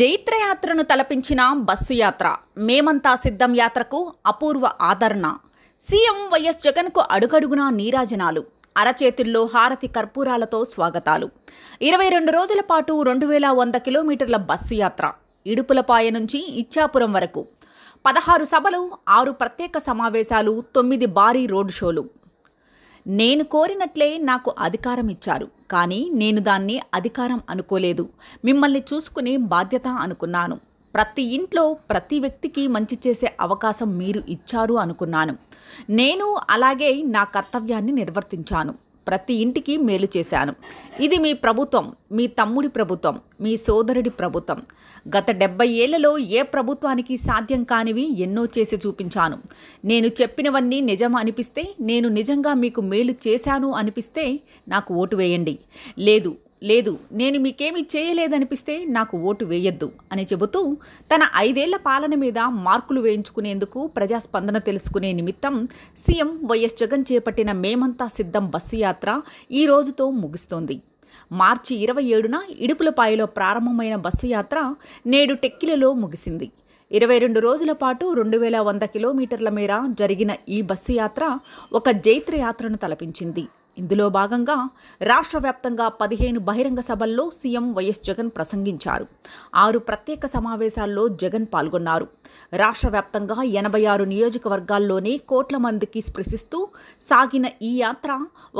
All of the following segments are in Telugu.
జైత్రయాత్రను తలపించిన బస్సు యాత్ర మేమంతా సిద్ధం యాత్రకు అపూర్వ ఆదరణ సీఎం వైఎస్ జగన్కు అడుగడుగునా నీరాజనాలు అరచేతుల్లో హారతి కర్పూరాలతో స్వాగతాలు ఇరవై రెండు రోజుల పాటు రెండు వేల వంద కిలోమీటర్ల బస్సు యాత్ర ఇడుపులపాయ నుంచి ఇచ్చాపురం వరకు పదహారు సభలు ఆరు ప్రత్యేక సమావేశాలు తొమ్మిది భారీ రోడ్ షోలు నేను కోరినట్లే నాకు అధికారం ఇచ్చారు కానీ నేను దాన్ని అధికారం అనుకోలేదు మిమ్మల్ని చూసుకునే బాధ్యత అనుకున్నాను ప్రతి ఇంట్లో ప్రతి వ్యక్తికి మంచి చేసే అవకాశం మీరు ఇచ్చారు అనుకున్నాను నేను అలాగే నా కర్తవ్యాన్ని నిర్వర్తించాను ప్రతి ఇంటికి మేలు చేశాను ఇది మీ ప్రభుత్వం మీ తమ్ముడి ప్రభుత్వం మీ సోదరుడి ప్రభుత్వం గత డెబ్బై ఏళ్లలో ఏ ప్రభుత్వానికి సాధ్యం కానివి ఎన్నో చేసి చూపించాను నేను చెప్పినవన్నీ నిజం అనిపిస్తే నేను నిజంగా మీకు మేలు చేశాను అనిపిస్తే నాకు ఓటు వేయండి లేదు లేదు నేను మీకేమి చేయలేదనిపిస్తే నాకు ఓటు వేయొద్దు అని చెబుతూ తన ఐదేళ్ల పాలన మీద మార్కులు వేయించుకునేందుకు ప్రజాస్పందన తెలుసుకునే నిమిత్తం సీఎం వైఎస్ జగన్ చేపట్టిన మేమంతా సిద్ధం బస్సు యాత్ర ఈ రోజుతో ముగుస్తోంది మార్చి ఇరవై ఏడున ఇడుపులపాయలో ప్రారంభమైన బస్సు యాత్ర నేడు టెక్కిలలో ముగిసింది ఇరవై రెండు రోజుల పాటు రెండు వేల వంద కిలోమీటర్ల మేర జరిగిన ఈ బస్సు యాత్ర ఒక జైత్ర యాత్రను తలపించింది ఇందులో భాగంగా రాష్ట్ర వ్యాప్తంగా పదిహేను బహిరంగ సభల్లో సీఎం వైఎస్ జగన్ ప్రసంగించారు ఆరు ప్రత్యేక సమావేశాల్లో జగన్ పాల్గొన్నారు రాష్ట్ర వ్యాప్తంగా ఎనభై ఆరు నియోజకవర్గాల్లోనే కోట్ల మందికి స్పృశిస్తూ సాగిన ఈ యాత్ర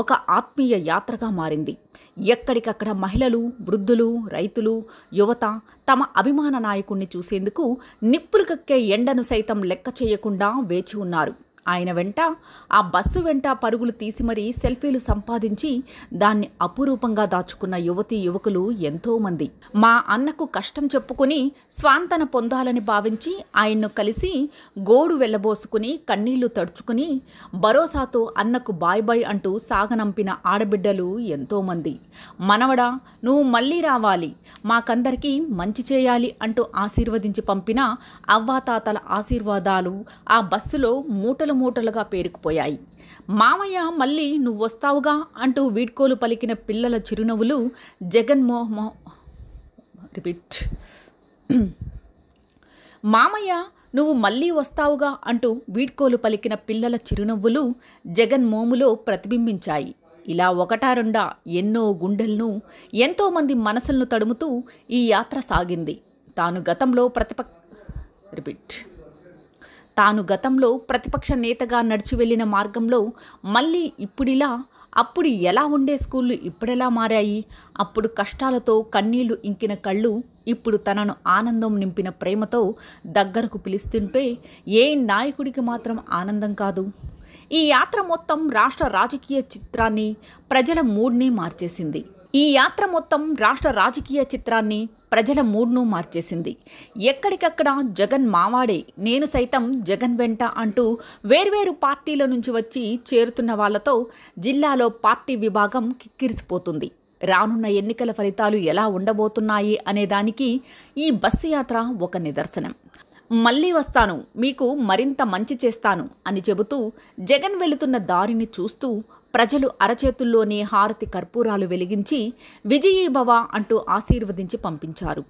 ఒక ఆత్మీయ యాత్రగా మారింది ఎక్కడికక్కడ మహిళలు వృద్ధులు రైతులు యువత తమ అభిమాన నాయకుణ్ణి చూసేందుకు నిప్పులు కక్కే ఎండను సైతం లెక్క చేయకుండా వేచి ఉన్నారు ఆయన వెంట ఆ బస్సు వెంట పరుగులు తీసి మరీ సెల్ఫీలు సంపాదించి దాన్ని అపురూపంగా దాచుకున్న యువతీ యువకులు ఎంతోమంది మా అన్నకు కష్టం చెప్పుకుని స్వాంతన పొందాలని భావించి ఆయన్ను కలిసి గోడు వెళ్ళబోసుకుని కన్నీళ్లు తడుచుకుని భరోసాతో అన్నకు బాయ్ బాయ్ అంటూ సాగనంపిన ఆడబిడ్డలు ఎంతోమంది మనవడా నువ్వు మళ్ళీ రావాలి మాకందరికీ మంచి చేయాలి అంటూ ఆశీర్వదించి పంపిన అవ్వాతాతల ఆశీర్వాదాలు ఆ బస్సులో మూటలు మూటలుగా పేరుకుపోయాయి మామయ్య మళ్ళీ నువ్వు వస్తావుగా అంటూ వీడ్కోలు పలికిన పిల్లల చిరునవ్వులు జగన్మోహమో రిపీట్ మామయ్య నువ్వు మళ్ళీ వస్తావుగా అంటూ వీడ్కోలు పలికిన పిల్లల చిరునవ్వులు జగన్మోములో ప్రతిబింబించాయి ఇలా ఒకటా రెండా ఎన్నో గుండెలను ఎంతోమంది మనసులను తడుముతూ ఈ యాత్ర సాగింది తాను గతంలో ప్రతిపక్ రిపీట్ తాను గతంలో ప్రతిపక్ష నేతగా నడిచి వెళ్ళిన మార్గంలో మళ్ళీ ఇప్పుడిలా అప్పుడు ఎలా ఉండే స్కూళ్ళు ఇప్పుడెలా మారాయి అప్పుడు కష్టాలతో కన్నీళ్లు ఇంకిన కళ్ళు ఇప్పుడు తనను ఆనందం నింపిన ప్రేమతో దగ్గరకు పిలుస్తుంటే ఏ నాయకుడికి మాత్రం ఆనందం కాదు ఈ యాత్ర మొత్తం రాష్ట్ర రాజకీయ చిత్రాన్ని ప్రజల మూడ్ని మార్చేసింది ఈ యాత్ర మొత్తం రాష్ట్ర రాజకీయ చిత్రాన్ని ప్రజల మూడ్ను మార్చేసింది ఎక్కడికక్కడ జగన్ మావాడే నేను సైతం జగన్ వెంట అంటూ వేర్వేరు పార్టీల నుంచి వచ్చి చేరుతున్న వాళ్లతో జిల్లాలో పార్టీ విభాగం కిక్కిరిసిపోతుంది రానున్న ఎన్నికల ఫలితాలు ఎలా ఉండబోతున్నాయి అనేదానికి ఈ బస్సు యాత్ర ఒక నిదర్శనం మళ్ళీ వస్తాను మీకు మరింత మంచి చేస్తాను అని చెబుతూ జగన్ వెళుతున్న దారిని చూస్తూ ప్రజలు అరచేతుల్లోనే హారతి కర్పూరాలు వెలిగించి విజయీభవ అంటూ ఆశీర్వదించి పంపించారు